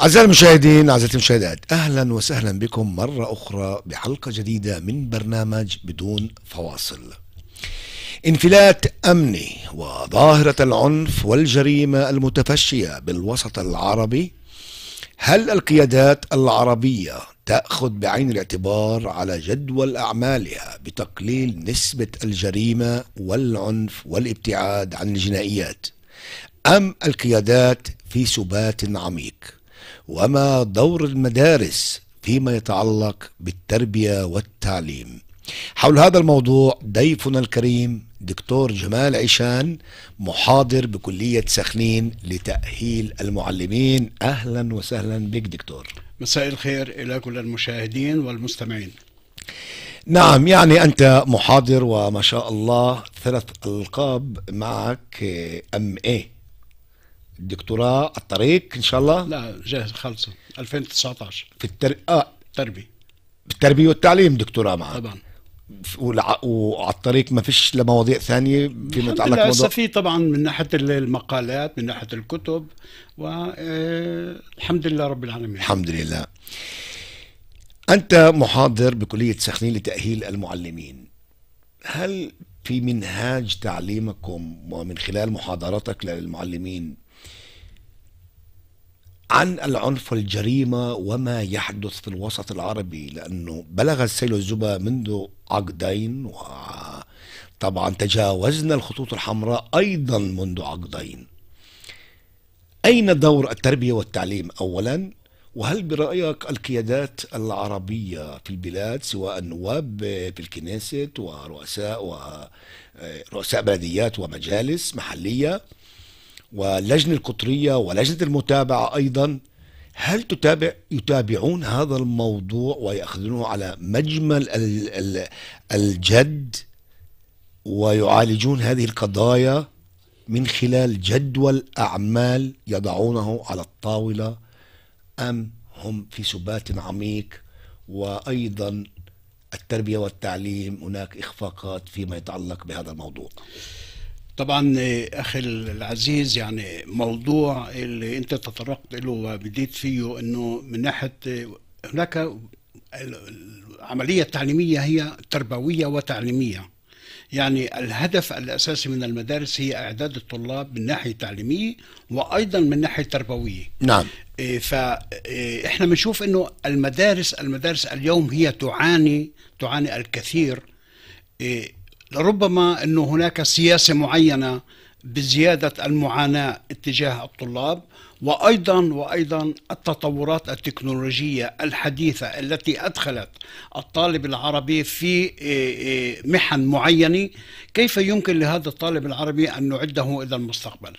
أعزائي المشاهدين أعزائي المشاهدات أهلا وسهلا بكم مرة أخرى بحلقة جديدة من برنامج بدون فواصل انفلات أمني وظاهرة العنف والجريمة المتفشية بالوسط العربي هل القيادات العربية تأخذ بعين الاعتبار على جدول أعمالها بتقليل نسبة الجريمة والعنف والابتعاد عن الجنائيات أم القيادات في سبات عميق وما دور المدارس فيما يتعلق بالتربية والتعليم حول هذا الموضوع ضيفنا الكريم دكتور جمال عشان محاضر بكلية سخنين لتأهيل المعلمين أهلا وسهلا بك دكتور مساء الخير إلى كل المشاهدين والمستمعين نعم يعني أنت محاضر وما شاء الله ثلاث ألقاب معك أم إيه الدكتوراه الطريق ان شاء الله لا جاهز خلصه 2019 في التر... اه التربيه بالتربيه والتعليم دكتوراه معك طبعا وعلى الطريق ما فيش لمواضيع ثانيه فيما يتعلق بالموضوع لسه في طبعا من ناحيه المقالات من ناحيه الكتب والحمد آه، لله رب العالمين الحمد لله انت محاضر بكليه سخنين لتاهيل المعلمين هل في منهاج تعليمكم ومن خلال محاضراتك للمعلمين عن العنف والجريمة وما يحدث في الوسط العربي لأنه بلغ السيل الزبا منذ عقدين وطبعا تجاوزنا الخطوط الحمراء أيضا منذ عقدين أين دور التربية والتعليم أولا وهل برأيك القيادات العربية في البلاد سواء النواب في الكنيسة ورؤساء ورؤساء بلديات ومجالس محلية واللجنة القطرية ولجنة المتابعة أيضا هل تتابع يتابعون هذا الموضوع ويأخذونه على مجمل الجد ويعالجون هذه القضايا من خلال جدول أعمال يضعونه على الطاولة أم هم في سبات عميق وأيضا التربية والتعليم هناك إخفاقات فيما يتعلق بهذا الموضوع طبعا آه، اخي العزيز يعني موضوع اللي انت تطرقت له وبديت فيه انه من ناحيه آه، هناك العمليه التعليميه هي تربويه وتعليميه يعني الهدف الاساسي من المدارس هي اعداد الطلاب من ناحيه تعليميه وايضا من ناحيه تربويه نعم آه، فاحنا بنشوف انه المدارس المدارس اليوم هي تعاني تعاني الكثير لربما أنه هناك سياسة معينة بزيادة المعاناة اتجاه الطلاب وأيضا وأيضا التطورات التكنولوجية الحديثة التي أدخلت الطالب العربي في إيه، إيه، محن معينة كيف يمكن لهذا الطالب العربي أن نعده إلى المستقبل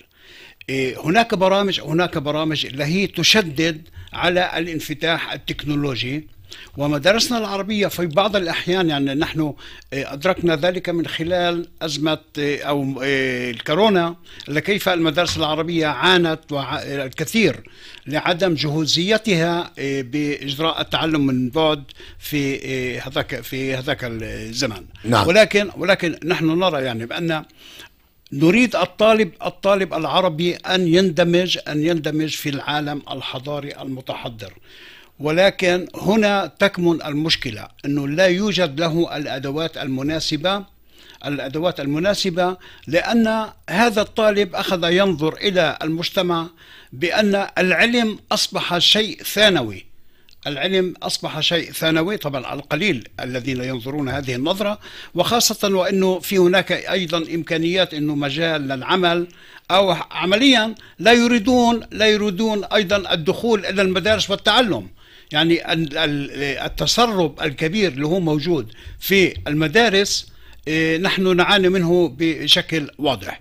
إيه، هناك برامج هناك برامج اللي هي تشدد على الانفتاح التكنولوجي ومدارسنا العربية في بعض الأحيان يعني نحن آه، أدركنا ذلك من خلال أزمة آه، أو آه، الكورونا لكيف المدارس العربية عانت الكثير لعدم جهوزيتها بإجراء التعلم من بعد في هذاك في هذاك الزمن نعم. ولكن ولكن نحن نرى يعني بأن نريد الطالب الطالب العربي أن يندمج أن يندمج في العالم الحضاري المتحضر ولكن هنا تكمن المشكلة أنه لا يوجد له الأدوات المناسبة الأدوات المناسبة لأن هذا الطالب أخذ ينظر إلى المجتمع بأن العلم أصبح شيء ثانوي العلم أصبح شيء ثانوي طبعا على القليل الذين ينظرون هذه النظرة وخاصة وأنه في هناك أيضا إمكانيات أنه مجال للعمل أو عمليا لا يريدون لا يريدون أيضا الدخول إلى المدارس والتعلم يعني التسرب الكبير اللي هو موجود في المدارس آه، نحن نعاني منه بشكل واضح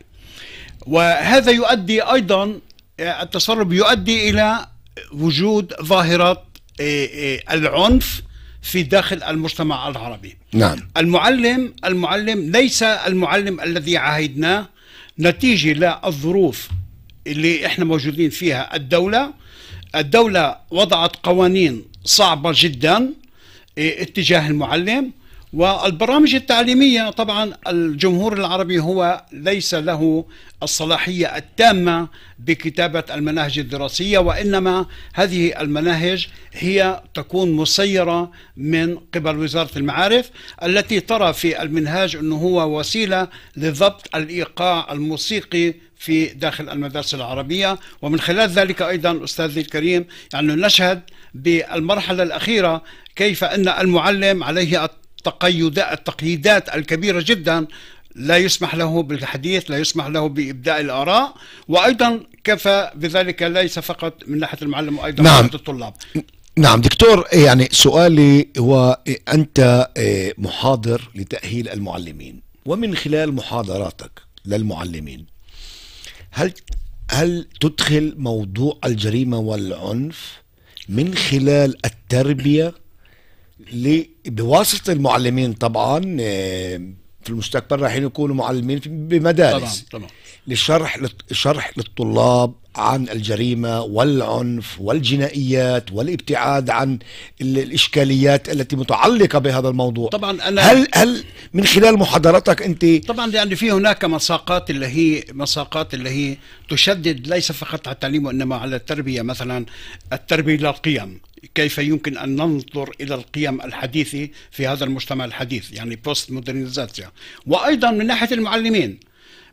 وهذا يؤدي أيضا آه، التسرب يؤدي إلى وجود ظاهرة آه، العنف في داخل المجتمع العربي نعم. المعلم المعلم ليس المعلم الذي عهدناه نتيجة للظروف اللي احنا موجودين فيها الدولة الدولة وضعت قوانين صعبة جدا إيه، اتجاه المعلم والبرامج التعليمية طبعا الجمهور العربي هو ليس له الصلاحية التامة بكتابة المناهج الدراسية وإنما هذه المناهج هي تكون مسيرة من قبل وزارة المعارف التي ترى في المنهاج أنه هو وسيلة لضبط الإيقاع الموسيقي في داخل المدارس العربية ومن خلال ذلك أيضا أستاذي الكريم يعني نشهد بالمرحلة الأخيرة كيف أن المعلم عليه التقييدات الكبيرة جدا لا يسمح له بالحديث لا يسمح له بإبداء الآراء وأيضا كفى بذلك ليس فقط من ناحية المعلم وأيضا نعم. من ناحية الطلاب نعم دكتور يعني سؤالي هو أنت آه، محاضر لتأهيل المعلمين ومن خلال محاضراتك للمعلمين هل هل تدخل موضوع الجريمة والعنف من خلال التربية بواسطه المعلمين طبعا آه، في المستقبل راح يكونوا معلمين بمدارس طبعا طبعا للشرح للشرح للطلاب عن الجريمة والعنف والجنائيات والابتعاد عن الإشكاليات التي متعلقة بهذا الموضوع طبعا أنا هل, هل من خلال محاضرتك أنت طبعا لأن في هناك مساقات اللي هي مساقات اللي هي تشدد ليس فقط على التعليم وإنما على التربية مثلا التربية للقيم كيف يمكن ان ننظر الى القيم الحديثه في هذا المجتمع الحديث يعني بوست مودرنيزاسيا وايضا من ناحيه المعلمين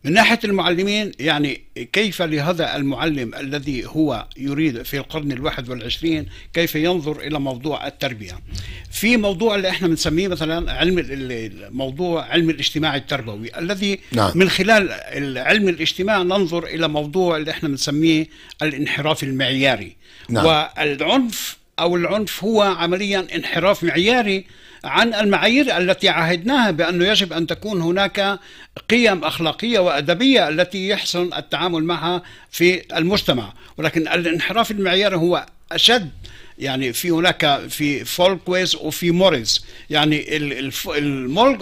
من ناحية المعلمين يعني كيف لهذا المعلم الذي هو يريد في القرن الواحد والعشرين كيف ينظر إلى موضوع التربية في موضوع اللي احنا بنسميه مثلا علم الموضوع علم الاجتماع التربوي الذي نعم. من خلال علم الاجتماع ننظر إلى موضوع اللي احنا بنسميه الانحراف المعياري نعم. والعنف أو العنف هو عمليا انحراف معياري عن المعايير التي عهدناها بأنه يجب أن تكون هناك قيم أخلاقية وأدبية التي يحسن التعامل معها في المجتمع ولكن الانحراف المعياري هو أشد يعني في هناك في فولكويز وفي موريس يعني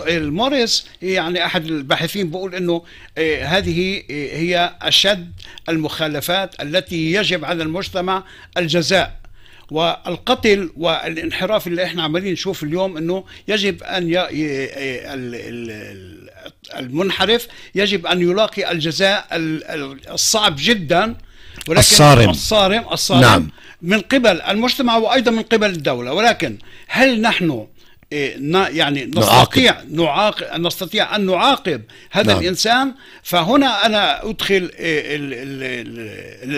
الموريس يعني احد الباحثين بيقول انه آه، هذه هي اشد المخالفات التي يجب على المجتمع الجزاء والقتل والانحراف اللي احنا عمالين نشوف اليوم انه يجب ان ي... المنحرف يجب ان يلاقي الجزاء الصعب جدا ولكن الصارم الصارم الصارم نعم. من قبل المجتمع وايضا من قبل الدوله ولكن هل نحن إيه، يعني نستطيع نعاقب. نستطيع ان نعاقب هذا نعم. الانسان فهنا انا ادخل إيه،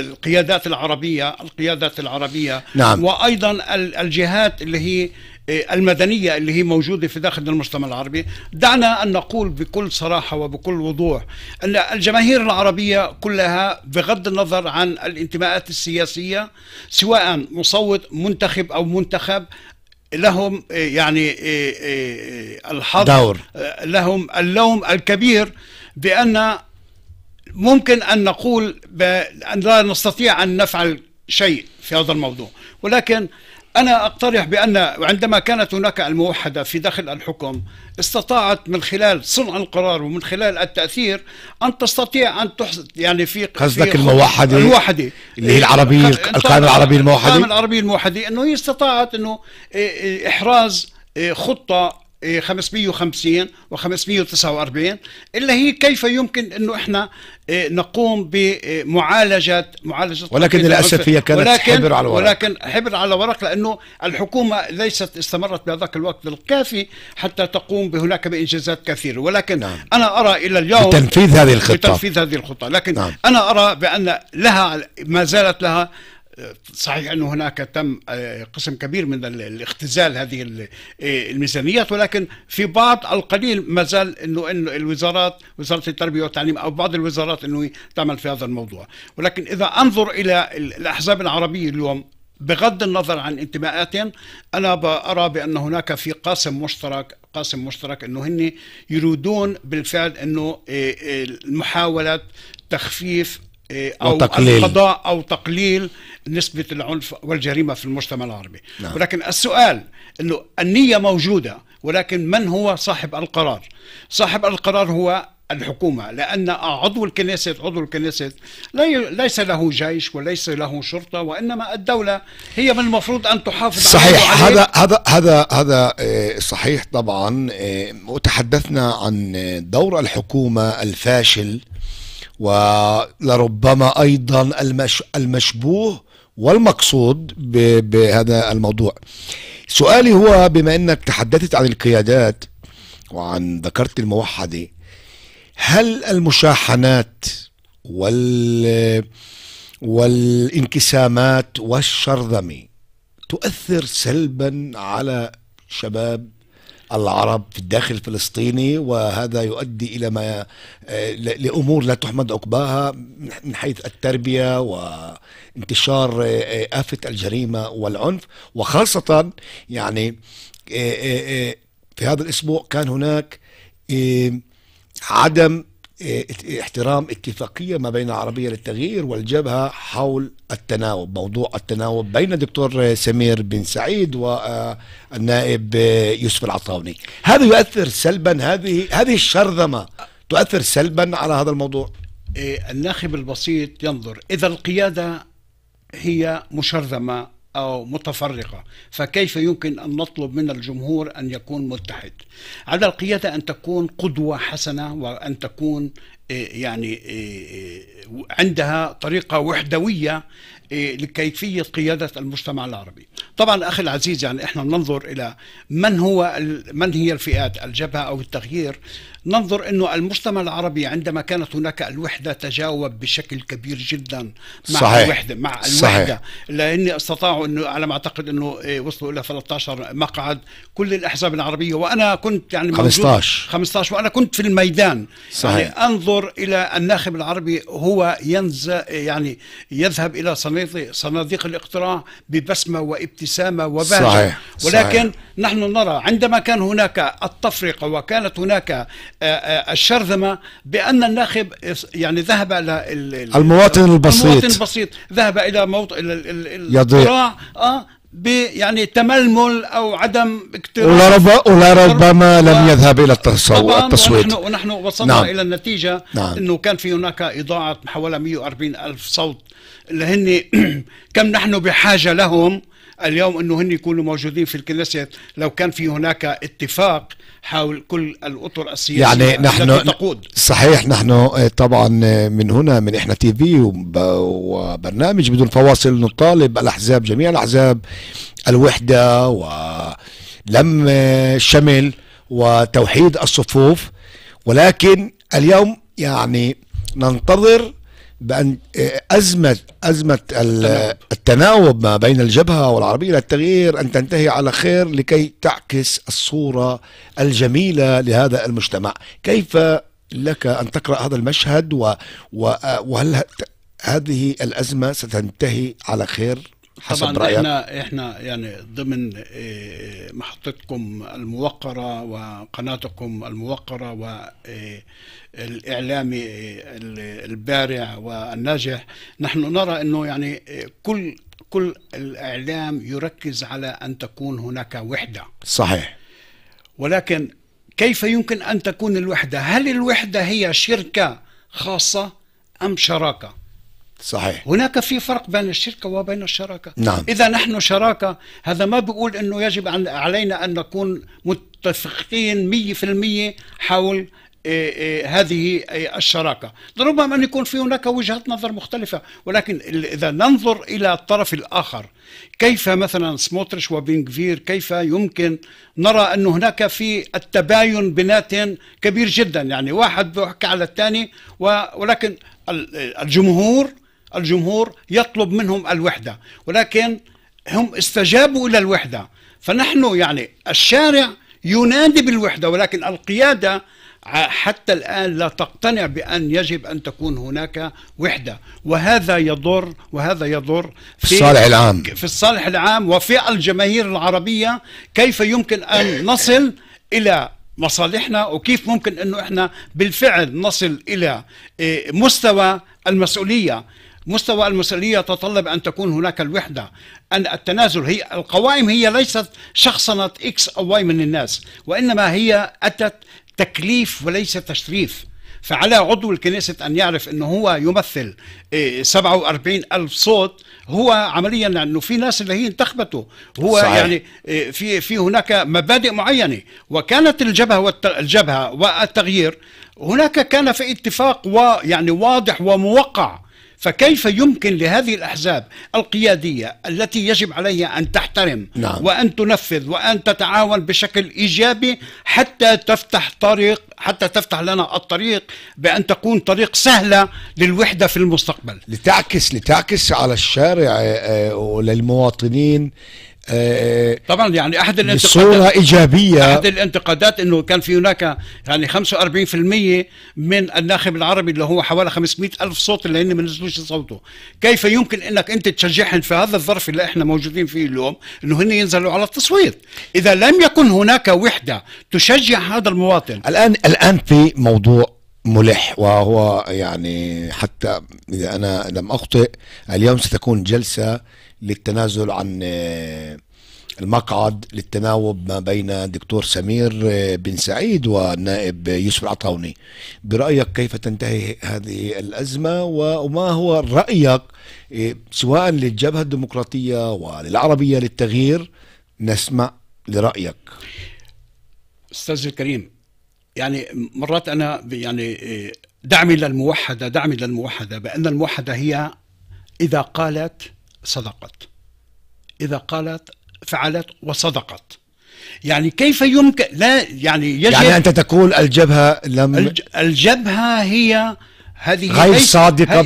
القيادات العربيه القيادات العربيه نعم. وايضا الجهات اللي هي إيه، المدنية اللي هي موجودة في داخل المجتمع العربي دعنا أن نقول بكل صراحة وبكل وضوح أن الجماهير العربية كلها بغض النظر عن الانتماءات السياسية سواء مصوت منتخب أو منتخب لهم إيه، يعني إيه، إيه، الحظ دور. لهم اللوم الكبير بأن ممكن أن نقول بأن لا نستطيع أن نفعل شيء في هذا الموضوع ولكن أنا أقترح بأن عندما كانت هناك الموحدة في داخل الحكم استطاعت من خلال صنع القرار ومن خلال التأثير أن تستطيع أن تحص يعني في قصدك الموحدة الموحدة اللي هي العربية القائمة العربية الموحدة القائمة العربية الموحدة أنه هي استطاعت أنه إيه، إيه، إحراز إيه، خطة 550 إيه، و549 الا هي كيف يمكن انه احنا إيه، نقوم بمعالجه معالجه ولكن للاسف هي كانت ولكن حبر على ورق ولكن حبر على ورق لانه الحكومه ليست استمرت بهذاك الوقت الكافي حتى تقوم بهناك بانجازات كثيره ولكن نعم. انا ارى الى اليوم بتنفيذ هذه الخطه بتنفيذ هذه الخطه لكن نعم. انا ارى بان لها ما زالت لها صحيح انه هناك تم آه، قسم كبير من الاختزال هذه آه، الميزانيات ولكن في بعض القليل ما زال أنه انه الوزارات وزارة التربية والتعليم أو بعض الوزارات أنه تعمل في هذا الموضوع ولكن إذا أنظر إلى الأحزاب العربية اليوم بغض النظر عن انتماءاتهم أنا أرى بأن هناك في قاسم مشترك قاسم مشترك أنه هن يريدون بالفعل أنه آه، محاولة تخفيف إيه، أو تقليل. القضاء أو تقليل نسبة العنف والجريمة في المجتمع العربي نعم. ولكن السؤال أنه النية موجودة ولكن من هو صاحب القرار صاحب القرار هو الحكومة لأن عضو الكنيسة عضو الكنيسة ليس له جيش وليس له شرطة وإنما الدولة هي من المفروض أن تحافظ صحيح عليه هذا هذا هذا هذا إيه، صحيح طبعا إيه، وتحدثنا عن دور الحكومة الفاشل ولربما أيضا المش المشبوه والمقصود بهذا الموضوع سؤالي هو بما أنك تحدثت عن القيادات وعن ذكرت الموحدة هل المشاحنات وال والانقسامات والشرذمة تؤثر سلبا على شباب العرب في الداخل الفلسطيني وهذا يؤدي إلى ما آه، لأمور لا تحمد عقباها من حيث التربية وانتشار آه، آه، آفة الجريمة والعنف وخاصة يعني في هذا الأسبوع كان هناك عدم إيه، احترام اتفاقية ما بين العربية للتغيير والجبهة حول التناوب موضوع التناوب بين الدكتور سمير بن سعيد والنائب آه، يوسف العطاوني هذا يؤثر سلبا هذه هذه الشرذمة تؤثر سلبا على هذا الموضوع إيه، الناخب البسيط ينظر إذا القيادة هي مشرذمة أو متفرقة فكيف يمكن أن نطلب من الجمهور أن يكون متحد على القيادة أن تكون قدوة حسنة وأن تكون إيه، يعني إيه، إيه، عندها طريقة وحدوية لكيفية قيادة المجتمع العربي طبعا أخي العزيز يعني إحنا ننظر إلى من هو من هي الفئات الجبهة أو التغيير ننظر أنه المجتمع العربي عندما كانت هناك الوحدة تجاوب بشكل كبير جدا مع صحيح. الوحدة مع الوحدة صحيح. لأن استطاعوا أنه على ما أعتقد أنه وصلوا إلى 13 مقعد كل الأحزاب العربية وأنا كنت يعني 15 15 وأنا كنت في الميدان يعني صحيح. يعني أنظر انظر الى الناخب العربي هو ينزل يعني يذهب الى صناديق الاقتراع ببسمه وابتسامه وبهجه صحيح. ولكن صحيح. نحن نرى عندما كان هناك التفرقه وكانت هناك الشرذمه بان الناخب يعني ذهب الى المواطن البسيط المواطن البسيط ذهب الى موطن الى الاقتراع اه يعني تململ او عدم اقتراف ولربما لم يذهب الى التصويت ونحن, ونحن نعم. وصلنا نعم. الى النتيجه نعم. انه كان في هناك اضاعه حوالي 140 الف صوت اللي هن كم نحن بحاجه لهم اليوم انه هن يكونوا موجودين في الكنيسة لو كان في هناك اتفاق حول كل الاطر السياسيه يعني نحن تقود صحيح نحن آه، طبعا آه، من هنا من احنا تي في وبرنامج بدون فواصل نطالب الاحزاب جميع الاحزاب الوحده ولم الشمل آه، وتوحيد الصفوف ولكن اليوم يعني ننتظر بأن آه، أزمة أزمة التناوب ما بين الجبهة والعربية للتغيير أن تنتهي على خير لكي تعكس الصورة الجميلة لهذا المجتمع كيف لك أن تقرأ هذا المشهد آه، وهل هذه الأزمة ستنتهي على خير حسب طبعا رأيك. احنا احنا يعني ضمن إيه، محطتكم الموقره وقناتكم الموقره والاعلامي إيه، إيه، البارع والناجح نحن نرى انه يعني كل كل الاعلام يركز على ان تكون هناك وحده صحيح ولكن كيف يمكن ان تكون الوحده هل الوحده هي شركه خاصه ام شراكه صحيح هناك في فرق بين الشركة وبين الشراكة نعم. إذا نحن شراكة هذا ما بيقول أنه يجب علينا أن نكون متفقين مية في المية حول آه، آه، هذه آه، الشراكة ربما أن يكون في هناك وجهات نظر مختلفة ولكن إذا ننظر إلى الطرف الآخر كيف مثلا سموترش وبينغفير كيف يمكن نرى أن هناك في التباين بنات كبير جدا يعني واحد بيحكي على الثاني ولكن الجمهور الجمهور يطلب منهم الوحدة ولكن هم استجابوا إلى الوحدة فنحن يعني الشارع ينادي بالوحدة ولكن القيادة حتى الآن لا تقتنع بأن يجب أن تكون هناك وحدة وهذا يضر وهذا يضر في الصالح العام في الصالح العام وفي الجماهير العربية كيف يمكن أن نصل إلى مصالحنا وكيف ممكن أنه إحنا بالفعل نصل إلى إيه، مستوى المسؤولية مستوى المسؤولية يتطلب أن تكون هناك الوحدة أن التنازل هي القوائم هي ليست شخصنة إكس أو واي من الناس وإنما هي أتت تكليف وليس تشريف فعلى عضو الكنيسة أن يعرف أنه هو يمثل 47 إيه، ألف صوت هو عمليا أنه في ناس اللي هي انتخبته هو صحيح. يعني إيه، في في هناك مبادئ معينة وكانت الجبهة الجبهة والتغيير هناك كان في اتفاق ويعني واضح وموقع فكيف يمكن لهذه الأحزاب القيادية التي يجب عليها أن تحترم نعم. وأن تنفذ وأن تتعاون بشكل إيجابي حتى تفتح طريق حتى تفتح لنا الطريق بأن تكون طريق سهلة للوحدة في المستقبل لتعكس لتعكس على الشارع آه، آه، وللمواطنين آه، طبعا يعني احد الانتقادات بصوره ايجابيه احد الانتقادات انه كان في هناك يعني 45% من الناخب العربي اللي هو حوالي 500 الف صوت اللي هن ما نزلوش صوته كيف يمكن انك انت تشجعهم في هذا الظرف اللي احنا موجودين فيه اليوم انه هن ينزلوا على التصويت اذا لم يكن هناك وحده تشجع هذا المواطن الان الان في موضوع ملح وهو يعني حتى اذا انا لم اخطئ اليوم ستكون جلسه للتنازل عن آه، المقعد للتناوب ما بين دكتور سمير آه، بن سعيد والنائب يوسف العطاوني برأيك كيف تنتهي هذه الأزمة وما هو رأيك آه، سواء للجبهة الديمقراطية وللعربية للتغيير نسمع لرأيك أستاذ الكريم يعني مرات أنا يعني دعمي للموحدة دعمي للموحدة بأن الموحدة هي إذا قالت صدقت إذا قالت فعلت وصدقت يعني كيف يمكن لا يعني يجب يعني أنت تقول الجبهة لم الجبهة هي هذه غير صادقة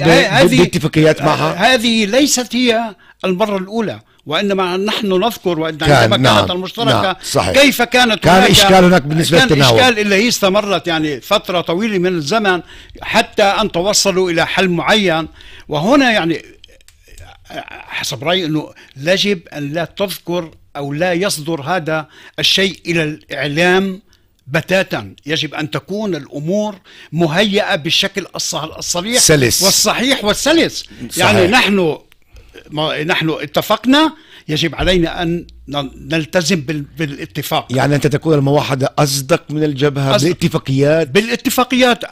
باتفاقيات آه، معها هذه ليست هي المرة الأولى وانما نحن نذكر وان كان كانت نعم، المشتركه نعم صحيح كيف كانت كان اشكال هناك بالنسبه كان للتناول اشكال اللي هي استمرت يعني فتره طويله من الزمن حتى ان توصلوا الى حل معين وهنا يعني حسب رايي انه يجب ان لا تذكر او لا يصدر هذا الشيء الى الاعلام بتاتا يجب ان تكون الامور مهيئه بالشكل الصريح سلس. والصحيح والسلس يعني صحيح. يعني نحن ما نحن اتفقنا يجب علينا ان نلتزم بالاتفاق يعني انت تكون الموحده اصدق من الجبهه أصدق. بالاتفاقيات بالاتفاقيات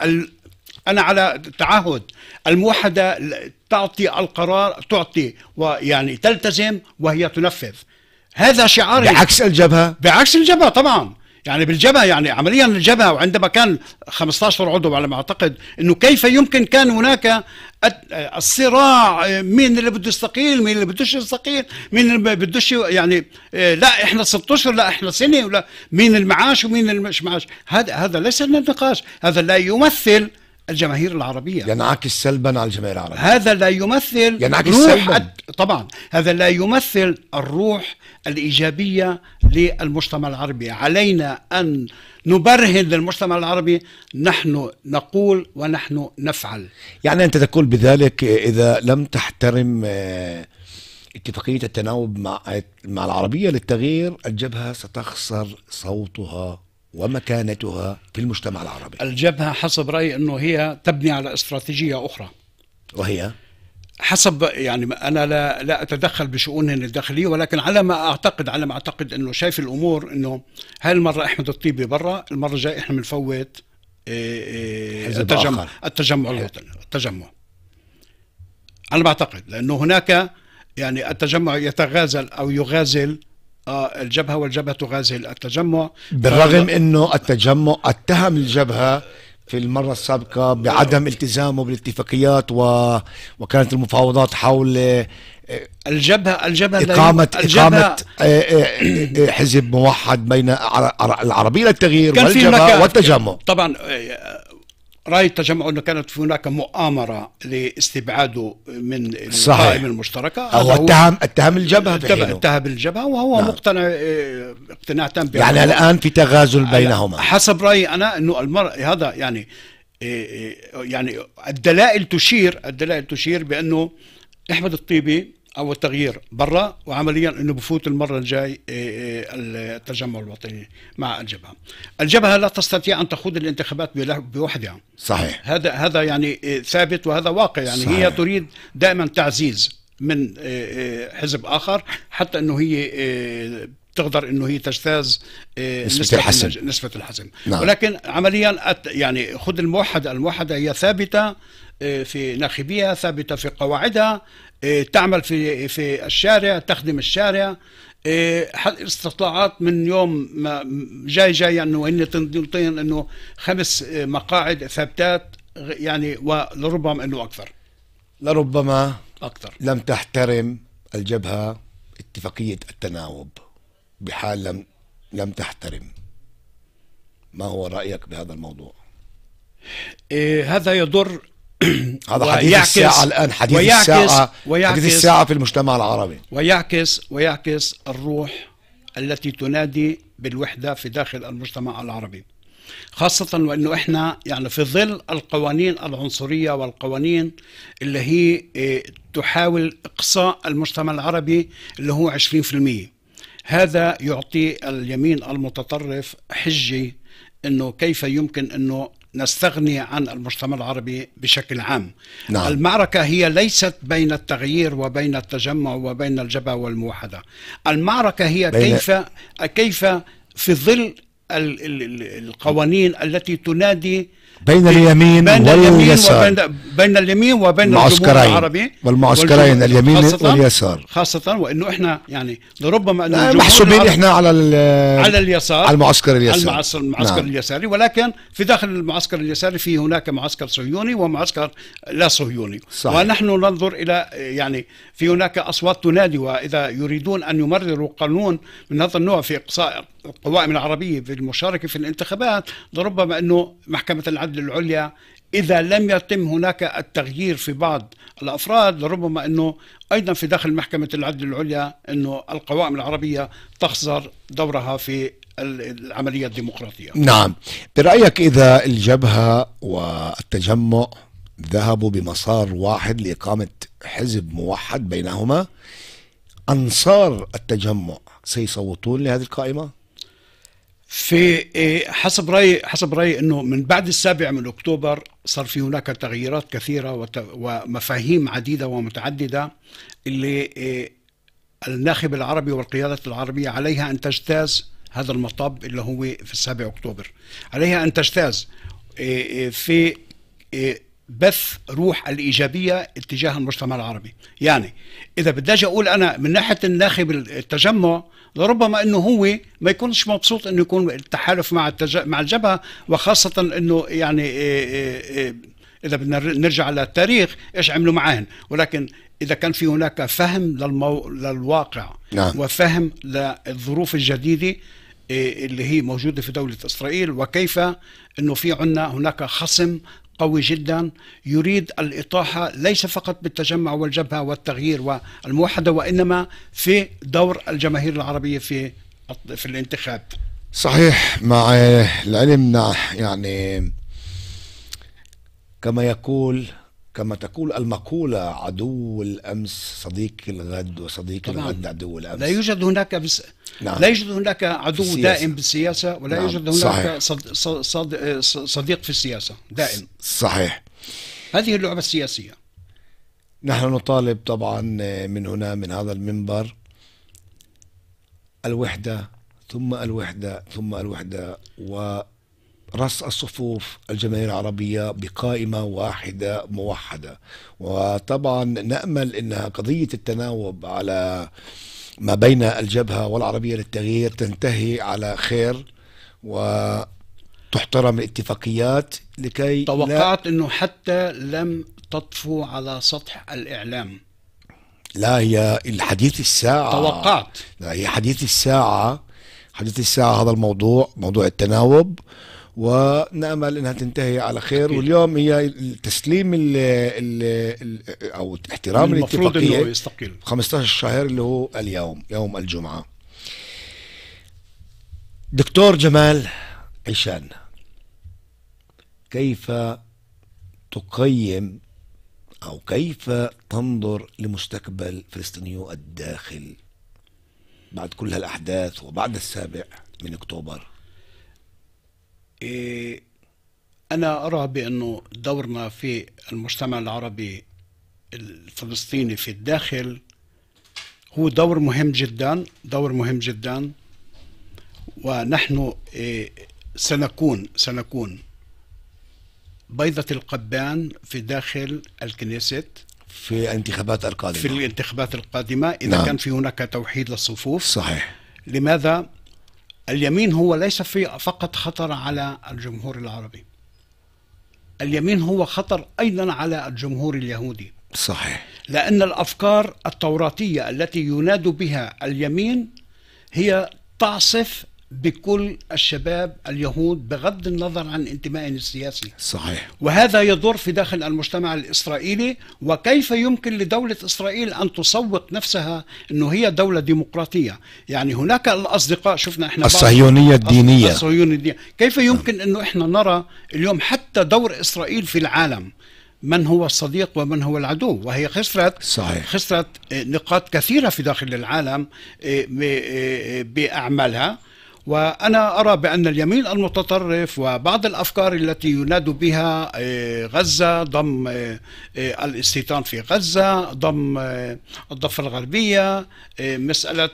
انا على تعهد الموحده تعطي القرار تعطي ويعني تلتزم وهي تنفذ هذا شعاري بعكس الجبهه بعكس الجبهه طبعا يعني بالجبهه يعني عمليا الجبهه وعندما كان 15 عضو على ما اعتقد انه كيف يمكن كان هناك الصراع مين اللي بده يستقيل مين اللي بدوش يستقيل مين اللي بدوش يعني لا احنا ست اشهر لا احنا سنه ولا مين المعاش ومين اللي مش معاش هذا هذا ليس نقاش هذا لا يمثل الجماهير العربية ينعكس سلبا على الجماهير العربية هذا لا يمثل ينعكس روح سلبا. طبعا هذا لا يمثل الروح الإيجابية للمجتمع العربي علينا أن نبرهن للمجتمع العربي نحن نقول ونحن نفعل يعني أنت تقول بذلك إذا لم تحترم آه، اتفاقية التناوب مع مع العربية للتغيير الجبهة ستخسر صوتها ومكانتها في المجتمع العربي الجبهة حسب رأيي أنه هي تبني على استراتيجية أخرى وهي حسب يعني انا لا لا اتدخل بشؤونهم الداخليه ولكن على ما اعتقد على ما اعتقد انه شايف الامور انه هالمره احمد الطيبي برا المره الجايه احنا بنفوت آه، آه، التجمع آخر. التجمع الوطني التجمع على ما اعتقد لانه هناك يعني التجمع يتغازل او يغازل آه، الجبهة والجبهة تغازل التجمع بالرغم ف... أنه التجمع اتهم الجبهة في المرة السابقة بعدم التزامه بالاتفاقيات و... وكانت المفاوضات حول آه، الجبهة الجبهة إقامة الجبهة إقامة آه، حزب موحد بين العربية للتغيير والجبهة والتجمع طبعا رأي التجمع أنه كانت هناك مؤامرة لاستبعاده من القائمة المشتركة هو اتهم اتهم الجبهة اتهم الجبهة وهو نعم. مقتنع آه، اقتناع تام يعني الآن في تغازل بينهما حسب رأيي أنا أنه المرء هذا يعني آه، آه، يعني الدلائل تشير الدلائل تشير بأنه أحمد الطيبي او التغيير برا وعمليا انه بفوت المره الجاي إيه، إيه، التجمع الوطني مع الجبهه. الجبهه لا تستطيع ان تخوض الانتخابات بوحدها. صحيح هذا هذا يعني إيه، ثابت وهذا واقع يعني صحيح. هي تريد دائما تعزيز من حزب اخر حتى انه هي تقدر انه هي تجتاز نسبة, نسبة الحسم نسبة الحسم نعم. ولكن عمليا يعني خذ الموحدة الموحدة هي ثابتة في ناخبيها ثابتة في قواعدها إيه، تعمل في في الشارع تخدم الشارع حل إيه، استطلاعات من يوم ما جاي جاي انه هن تنطين انه خمس مقاعد ثابتات يعني ولربما انه اكثر لربما اكثر لم تحترم الجبهه اتفاقيه التناوب بحال لم لم تحترم ما هو رايك بهذا الموضوع؟ إيه هذا يضر هذا حديث الساعة الآن حديث ويعكس الساعة ويعكس حديث الساعة في المجتمع العربي ويعكس ويعكس الروح التي تنادي بالوحدة في داخل المجتمع العربي خاصة وأنه إحنا يعني في ظل القوانين العنصرية والقوانين اللي هي إيه، تحاول إقصاء المجتمع العربي اللي هو 20% هذا يعطي اليمين المتطرف حجة أنه كيف يمكن أنه نستغني عن المجتمع العربي بشكل عام نعم. المعركة هي ليست بين التغيير وبين التجمع وبين الجبهة والموحدة المعركة هي بين... كيف كيف في ظل القوانين التي تنادي بين اليمين بين واليسار وبين بين اليمين وبين الجمهور العربي والمعسكرين اليمين خاصة واليسار خاصة وانه احنا يعني لربما انه آه، محسوبين احنا على على اليسار على المعسكر اليساري المعسكر, المعسكر نعم. اليساري ولكن في داخل المعسكر اليساري في هناك معسكر صهيوني ومعسكر لا صهيوني صحيح. ونحن ننظر الى يعني في هناك اصوات تنادي واذا يريدون ان يمرروا قانون من هذا النوع في اقصاء القوائم العربيه بالمشاركه في الانتخابات لربما انه محكمه العدل العدل العليا إذا لم يتم هناك التغيير في بعض الأفراد ربما أنه أيضا في داخل محكمة العدل العليا أنه القوائم العربية تخسر دورها في العملية الديمقراطية نعم برأيك إذا الجبهة والتجمع ذهبوا بمسار واحد لإقامة حزب موحد بينهما أنصار التجمع سيصوتون لهذه القائمة؟ في إيه، حسب رايي حسب رايي انه من بعد السابع من اكتوبر صار في هناك تغييرات كثيره ومفاهيم عديده ومتعدده اللي إيه، الناخب العربي والقياده العربيه عليها ان تجتاز هذا المطب اللي هو في السابع اكتوبر عليها ان تجتاز إيه، في بث روح الإيجابية اتجاه المجتمع العربي يعني إذا بدي أقول أنا من ناحية الناخب التجمع لربما انه هو ما يكونش مبسوط انه يكون التحالف مع التج... مع الجبهه وخاصه انه يعني آه، آه، آه، اذا بدنا نرجع على التاريخ ايش عملوا معاهن ولكن اذا كان في هناك فهم للمو... للواقع نعم. وفهم للظروف الجديده اللي هي موجوده في دوله اسرائيل وكيف انه في عندنا هناك خصم قوي جدا يريد الإطاحة ليس فقط بالتجمع والجبهة والتغيير والموحدة وإنما في دور الجماهير العربية في في الانتخاب صحيح مع العلم يعني كما يقول كما تقول المقولة عدو الأمس صديق الغد وصديق طبعا. الغد عدو الأمس لا يوجد هناك بس... نعم. لا يوجد هناك عدو بالسياسة. دائم بالسياسة ولا نعم. يوجد هناك صحيح. صد... صد... صديق في السياسة دائم صحيح هذه اللعبة السياسية نحن نطالب طبعا آه، من هنا من هذا المنبر الوحدة ثم الوحدة ثم الوحدة و رص الصفوف الجماهير العربية بقائمة واحدة موحدة وطبعا نأمل أنها قضية التناوب على ما بين الجبهة والعربية للتغيير تنتهي على خير و تحترم الاتفاقيات لكي توقعت لا... انه حتى لم تطفو على سطح الاعلام لا هي الحديث الساعة توقعت لا هي حديث الساعة حديث الساعة هذا الموضوع موضوع التناوب ونامل انها تنتهي على خير أكيد. واليوم هي تسليم ال ال او احترام الاتفاقيه المفروض انه يستقيل 15 شهر اللي هو اليوم يوم الجمعه دكتور جمال عيشان كيف تقيم او كيف تنظر لمستقبل فلسطينيو الداخل بعد كل هالاحداث وبعد السابع من اكتوبر إيه، أنا أرى بأنه دورنا في المجتمع العربي الفلسطيني في الداخل هو دور مهم جدا دور مهم جدا ونحن إيه، سنكون سنكون بيضة القبان في داخل الكنيسة في الانتخابات القادمة في الانتخابات القادمة إذا نعم. كان في هناك توحيد للصفوف صحيح لماذا؟ اليمين هو ليس في فقط خطر على الجمهور العربي اليمين هو خطر أيضا على الجمهور اليهودي صحيح لأن الأفكار التوراتية التي يناد بها اليمين هي تعصف بكل الشباب اليهود بغض النظر عن انتمائهم السياسي صحيح وهذا يضر في داخل المجتمع الإسرائيلي وكيف يمكن لدولة إسرائيل أن تسوق نفسها أنه هي دولة ديمقراطية يعني هناك الأصدقاء شفنا إحنا الصهيونية الدينية الصهيونية الدينية كيف نعم. يمكن أنه إحنا نرى اليوم حتى دور إسرائيل في العالم من هو الصديق ومن هو العدو وهي خسرت صحيح. خسرت نقاط كثيرة في داخل العالم إيه، إيه، إيه، بأعمالها وأنا أرى بأن اليمين المتطرف وبعض الأفكار التي يناد بها آه، غزة ضم آه، آه، الاستيطان في غزة ضم الضفة الغربية مسألة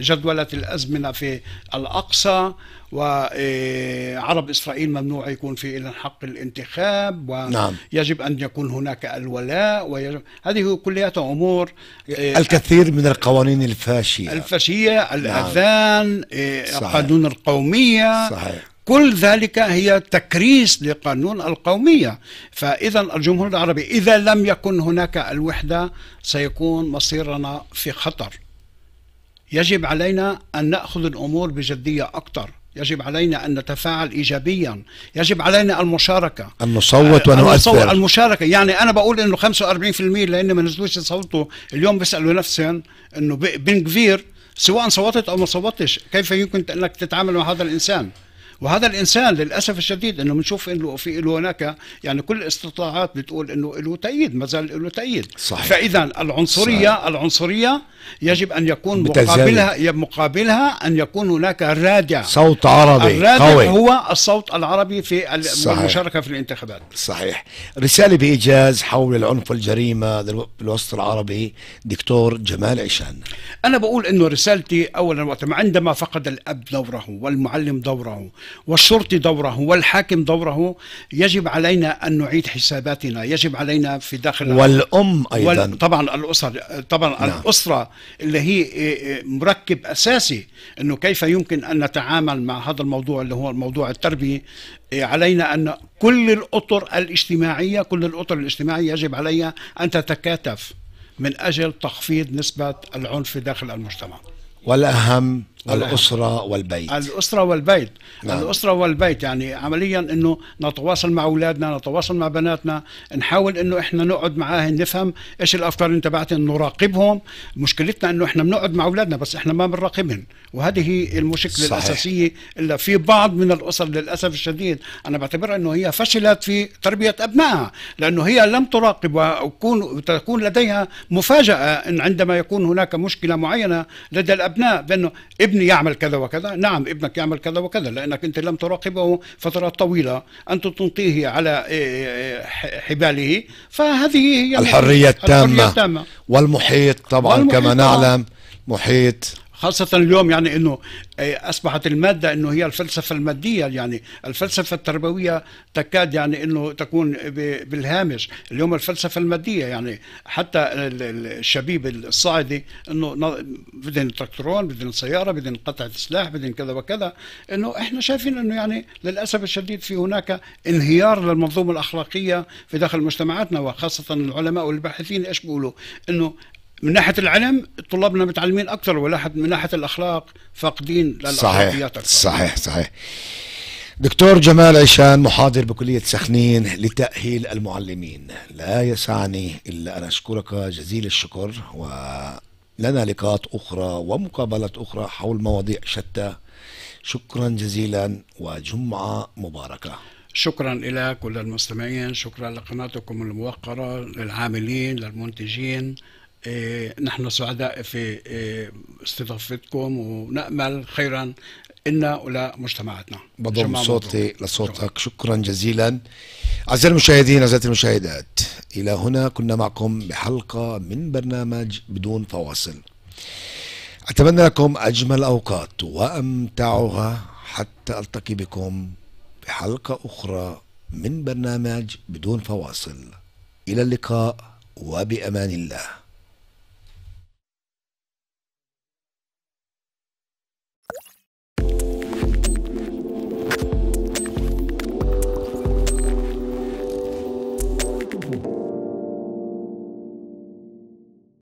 جدولة الأزمنة في الأقصى وعرب إسرائيل ممنوع يكون في لهم حق الانتخاب ويجب نعم. أن يكون هناك الولاء ويجب هذه كلها أمور آه، الكثير من القوانين الفاشية الفاشية نعم. الأذان آه، القانون قانون القومية صحيح. كل ذلك هي تكريس لقانون القومية فإذا الجمهور العربي إذا لم يكن هناك الوحدة سيكون مصيرنا في خطر يجب علينا أن نأخذ الأمور بجدية أكثر يجب علينا أن نتفاعل إيجابيا يجب علينا المشاركة أن نصوت آه، ونؤثر المشاركة يعني أنا بقول أنه 45% لأن ما نزلوش يصوتوا اليوم بيسألوا نفسهم أنه بن كفير سواء صوتت أو ما صوتش كيف يمكن أنك تتعامل مع هذا الإنسان وهذا الانسان للاسف الشديد انه بنشوف انه في له هناك يعني كل الاستطلاعات بتقول انه له تأييد ما زال له تأييد صحيح. فاذا العنصريه صحيح. العنصريه يجب ان يكون بتزايد. مقابلها مقابلها ان يكون هناك رادع صوت عربي الرادع قوي هو الصوت العربي في المشاركه في الانتخابات صحيح رساله بايجاز حول العنف والجريمه بالوسط العربي دكتور جمال عشان انا بقول انه رسالتي اولا وقت عندما فقد الاب دوره والمعلم دوره والشرطي دوره والحاكم دوره يجب علينا أن نعيد حساباتنا يجب علينا في داخل والأم أيضا طبعا الأسر طبعا نعم. الأسرة اللي هي إيه، إيه، مركب أساسي أنه كيف يمكن أن نتعامل مع هذا الموضوع اللي هو الموضوع التربية إيه، علينا أن كل الأطر الاجتماعية كل الأطر الاجتماعية يجب عليها أن تتكاتف من أجل تخفيض نسبة العنف داخل المجتمع والأهم الأسرة والبيت الأسرة والبيت نعم. الأسرة والبيت يعني عمليا أنه نتواصل مع أولادنا نتواصل مع بناتنا نحاول أنه إحنا نقعد معاهم نفهم إيش الأفكار اللي تبعتهم نراقبهم مشكلتنا أنه إحنا بنقعد مع أولادنا بس إحنا ما بنراقبهم وهذه المشكلة صحيح. الأساسية إلا في بعض من الأسر للأسف الشديد أنا بعتبرها أنه هي فشلت في تربية أبنائها لأنه هي لم تراقب وتكون لديها مفاجأة إن عندما يكون هناك مشكلة معينة لدى الأبناء بأنه ابني يعمل كذا وكذا نعم ابنك يعمل كذا وكذا لأنك أنت لم تراقبه فترات طويلة أنت تنطيه على آه، آه، آه، حباله فهذه هي الحرية التامة, الحرية التامة والمحيط طبعا والمحيط كما نعلم محيط خاصة اليوم يعني انه إيه، اصبحت المادة انه هي الفلسفة المادية يعني الفلسفة التربوية تكاد يعني انه تكون بالهامش اليوم الفلسفة المادية يعني حتى الشبيب الصاعدي انه بدهم تراكتورون بدهم سيارة بدهم قطعة سلاح بدهم كذا وكذا انه احنا شايفين انه يعني للاسف الشديد في هناك انهيار للمنظومة الاخلاقية في داخل مجتمعاتنا وخاصة العلماء والباحثين ايش بيقولوا انه من ناحيه العلم طلابنا متعلمين اكثر من ناحيه الاخلاق فاقدين صحيح أكثر. صحيح صحيح دكتور جمال عيشان محاضر بكلية سخنين لتأهيل المعلمين لا يسعني إلا أن أشكرك جزيل الشكر ولنا لقاءات أخرى ومقابلات أخرى حول مواضيع شتى شكرا جزيلا وجمعة مباركة شكرا لك وللمستمعين شكرا لقناتكم الموقرة للعاملين للمنتجين إيه، نحن سعداء في إيه، استضافتكم ونأمل خيرا إلنا ولمجتمعاتنا بضم صوتي لصوتك شكرا جزيلا أعزائي المشاهدين أعزائي المشاهدات إلى هنا كنا معكم بحلقة من برنامج بدون فواصل أتمنى لكم أجمل أوقات وأمتعها حتى ألتقي بكم بحلقة أخرى من برنامج بدون فواصل إلى اللقاء وبأمان الله